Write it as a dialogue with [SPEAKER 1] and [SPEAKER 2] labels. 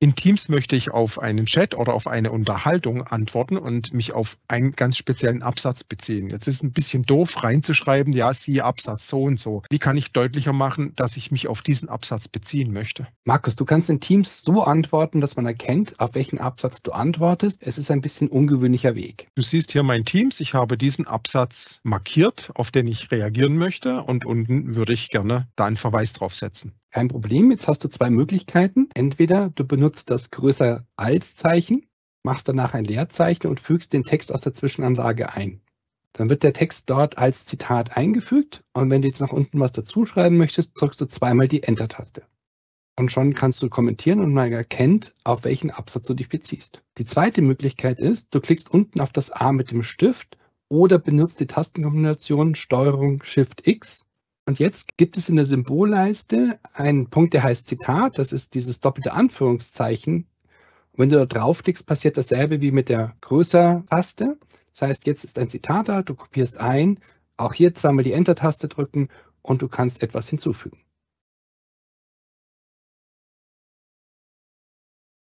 [SPEAKER 1] In Teams möchte ich auf einen Chat oder auf eine Unterhaltung antworten und mich auf einen ganz speziellen Absatz beziehen. Jetzt ist es ein bisschen doof reinzuschreiben, ja, siehe Absatz so und so. Wie kann ich deutlicher machen, dass ich mich auf diesen
[SPEAKER 2] Absatz beziehen möchte? Markus, du kannst in Teams so antworten, dass man erkennt, auf welchen Absatz du antwortest. Es ist ein bisschen ungewöhnlicher Weg.
[SPEAKER 1] Du siehst hier mein Teams. Ich habe diesen Absatz markiert, auf den ich reagieren möchte und unten würde ich gerne da einen Verweis drauf setzen.
[SPEAKER 2] Kein Problem, jetzt hast du zwei Möglichkeiten. Entweder du benutzt das größer als Zeichen, machst danach ein Leerzeichen und fügst den Text aus der Zwischenanlage ein. Dann wird der Text dort als Zitat eingefügt und wenn du jetzt nach unten was dazuschreiben möchtest, drückst du zweimal die Enter-Taste. Und schon kannst du kommentieren und man erkennt, auf welchen Absatz du dich beziehst. Die zweite Möglichkeit ist, du klickst unten auf das A mit dem Stift oder benutzt die Tastenkombination strg Shift X und jetzt gibt es in der Symbolleiste einen Punkt, der heißt Zitat. Das ist dieses doppelte Anführungszeichen. Und wenn du da draufklickst, passiert dasselbe wie mit der Größer-Taste. Das heißt, jetzt ist ein Zitat da, du kopierst ein. Auch hier zweimal die Enter-Taste drücken und du kannst etwas hinzufügen.